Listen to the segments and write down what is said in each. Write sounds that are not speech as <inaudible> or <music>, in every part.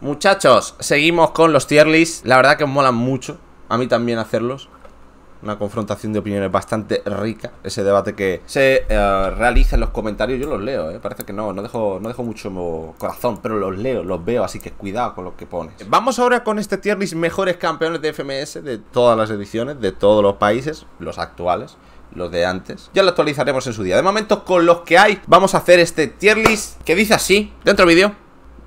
Muchachos, seguimos con los tier La verdad que os molan mucho A mí también hacerlos una confrontación de opiniones bastante rica. Ese debate que se eh, realiza en los comentarios, yo los leo, ¿eh? parece que no, no dejo, no dejo mucho corazón, pero los leo, los veo, así que cuidado con lo que pones. Vamos ahora con este tier list mejores campeones de FMS de todas las ediciones, de todos los países, los actuales. Los de antes Ya lo actualizaremos en su día De momento con los que hay Vamos a hacer este tier list Que dice así Dentro vídeo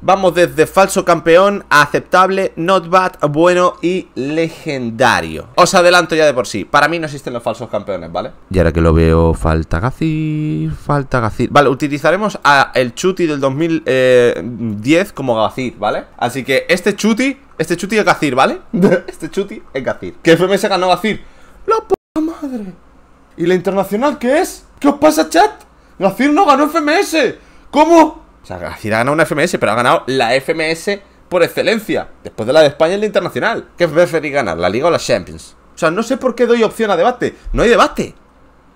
Vamos desde falso campeón a aceptable, not bad, bueno y legendario. Os adelanto ya de por sí. Para mí no existen los falsos campeones, ¿vale? Y ahora que lo veo, falta Gacir, falta Gacir Vale, utilizaremos a el Chuti del 2010 eh, como Gacir, ¿vale? Así que este Chuti, este Chuti es Gacir, ¿vale? <laughs> este Chuti es Gacir ¿Qué FMS ganó Gacir? ¡La puta madre! ¿Y la internacional qué es? ¿Qué os pasa, chat? Gacir no ganó FMS. ¿Cómo? O sea, Zidane ha ganado una FMS, pero ha ganado la FMS por excelencia. Después de la de España y la internacional. ¿Qué preferís ganar? ¿La Liga o la Champions? O sea, no sé por qué doy opción a debate. No hay debate.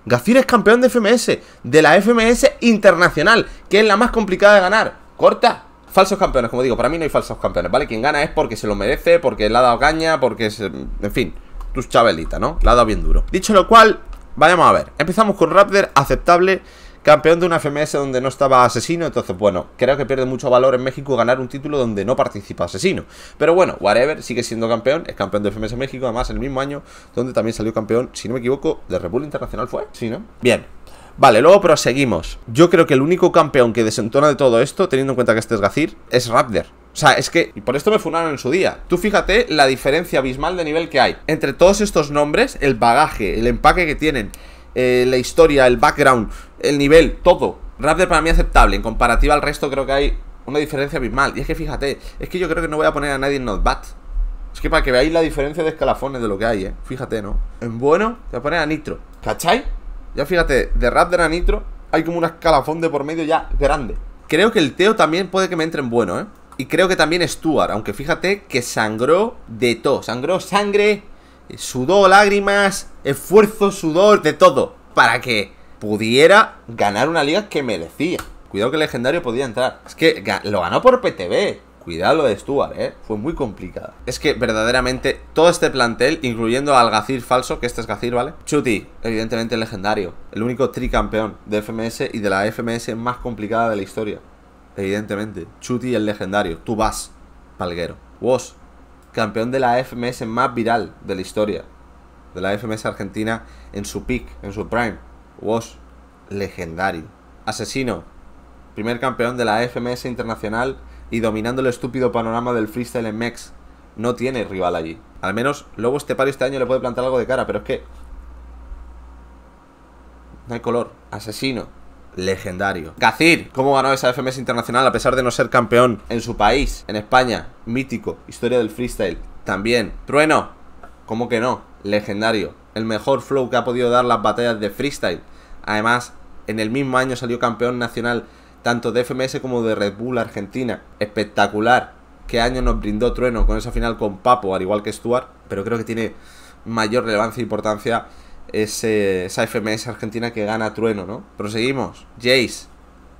Gacir es campeón de FMS, de la FMS internacional, que es la más complicada de ganar. Corta. Falsos campeones, como digo, para mí no hay falsos campeones, ¿vale? Quien gana es porque se lo merece, porque le ha dado caña, porque es. En fin, tus chabelitas, ¿no? Le ha dado bien duro. Dicho lo cual, vayamos a ver. Empezamos con Raptor, aceptable. Campeón de una FMS donde no estaba Asesino, entonces bueno, creo que pierde mucho valor en México ganar un título donde no participa Asesino. Pero bueno, whatever, sigue siendo campeón, es campeón de FMS México, además en el mismo año donde también salió campeón, si no me equivoco, de República Internacional fue, ¿sí, no? Bien, Vale, luego proseguimos. Yo creo que el único campeón que desentona de todo esto, teniendo en cuenta que este es Gazir, es Raptor. O sea, es que, y por esto me funaron en su día. Tú fíjate la diferencia abismal de nivel que hay entre todos estos nombres, el bagaje, el empaque que tienen, eh, la historia, el background, el nivel, todo. Raptor para mí aceptable. En comparativa al resto creo que hay una diferencia abismal. Y es que fíjate, es que yo creo que no voy a poner a nadie en Bad Es que para que veáis la diferencia de escalafones de lo que hay, eh. Fíjate, ¿no? En bueno, voy a poner a Nitro. ¿Cachai? Ya fíjate, de Raptor a Nitro hay como un escalafón de por medio ya grande. Creo que el Teo también puede que me entre en bueno, ¿eh? Y creo que también Stuart, aunque fíjate que sangró de todo. Sangró sangre eh, sudó lágrimas, esfuerzo, sudor, de todo, para que pudiera ganar una liga que merecía. Cuidado que el legendario podía entrar. Es que lo ganó por PTB. Cuidado de Stuart, ¿eh? Fue muy complicado. Es que verdaderamente todo este plantel, incluyendo al Gacir falso, que este es Gacir, ¿vale? Chuti, evidentemente el legendario. El único tricampeón de FMS y de la FMS más complicada de la historia. Evidentemente. Chuti el legendario. Tú vas, Palguero. vos campeón de la FMS más viral de la historia, de la FMS argentina en su peak, en su prime. Was legendario. Asesino, primer campeón de la FMS internacional y dominando el estúpido panorama del freestyle en Mex. No tiene rival allí. Al menos luego este Estepario este año le puede plantar algo de cara, pero es que. No hay color. Asesino. Legendario. Gacir, ¿cómo ganó esa FMS internacional a pesar de no ser campeón en su país, en España? mítico. Historia del freestyle, también. Trueno, ¿cómo que no? Legendario. El mejor flow que ha podido dar las batallas de freestyle. Además, en el mismo año salió campeón nacional tanto de FMS como de Red Bull Argentina. Espectacular. Qué año nos brindó Trueno con esa final con Papo, al igual que Stuart. Pero creo que tiene mayor relevancia e importancia ese, esa FMS argentina que gana Trueno, ¿no? Proseguimos. Jace,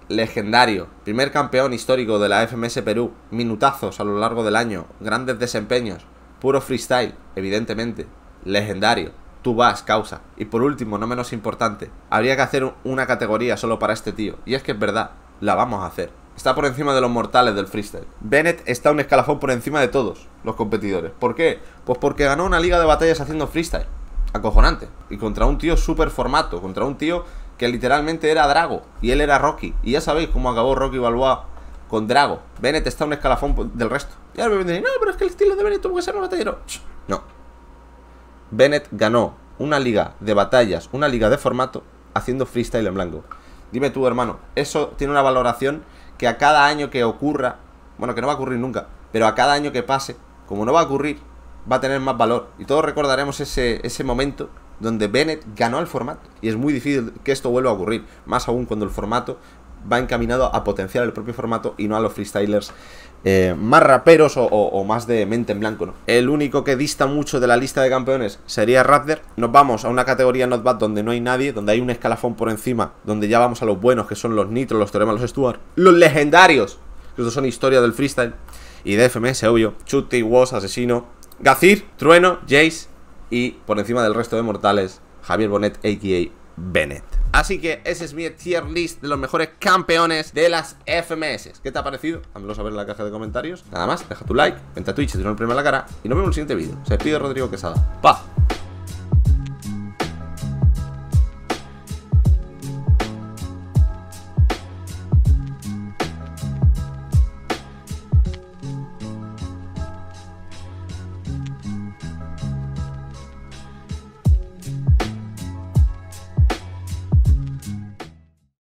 legendario, primer campeón histórico de la FMS Perú, minutazos a lo largo del año, grandes desempeños, puro freestyle, evidentemente, legendario, tú vas, causa. Y por último, no menos importante, habría que hacer una categoría solo para este tío, y es que es verdad, la vamos a hacer. Está por encima de los mortales del freestyle. Bennett está un escalafón por encima de todos los competidores. ¿Por qué? Pues porque ganó una liga de batallas haciendo freestyle. Acojonante. Y contra un tío super formato, contra un tío que literalmente era Drago y él era Rocky. Y ya sabéis cómo acabó Rocky Balboa con Drago. Bennett está un escalafón del resto. Y ahora me dicen, no, pero es que el estilo de Bennett tuvo que ser un batallero. No. Bennett ganó una liga de batallas, una liga de formato, haciendo freestyle en blanco. Dime tú, hermano, eso tiene una valoración que a cada año que ocurra, bueno, que no va a ocurrir nunca, pero a cada año que pase, como no va a ocurrir, va a tener más valor. Y todos recordaremos ese, ese momento donde Bennett ganó el formato. Y es muy difícil que esto vuelva a ocurrir, más aún cuando el formato va encaminado a potenciar el propio formato y no a los freestylers eh, más raperos o, más de mente en blanco. El único que dista mucho de la lista de campeones sería Raptor. Nos vamos a una categoría Not Bad donde no hay nadie, donde hay un escalafón por encima, donde ya vamos a los buenos, que son los Nitro, los Teorema, los Stuart, los legendarios, que son historia del freestyle, y de FMS, obvio, Chuti, Woz, Asesino, Gazir, Trueno, Jace, y por encima del resto de mortales, Javier Bonet, a.k.a. Bennett. Así que ese es mi tier list de los mejores campeones de las FMS. ¿Qué te ha parecido? Hámelo saber en la caja de comentarios. Nada más, deja tu like, vente a Twitch, si no el premio la cara y nos vemos en el siguiente vídeo. Se despide Rodrigo Quesada. ¡Paz!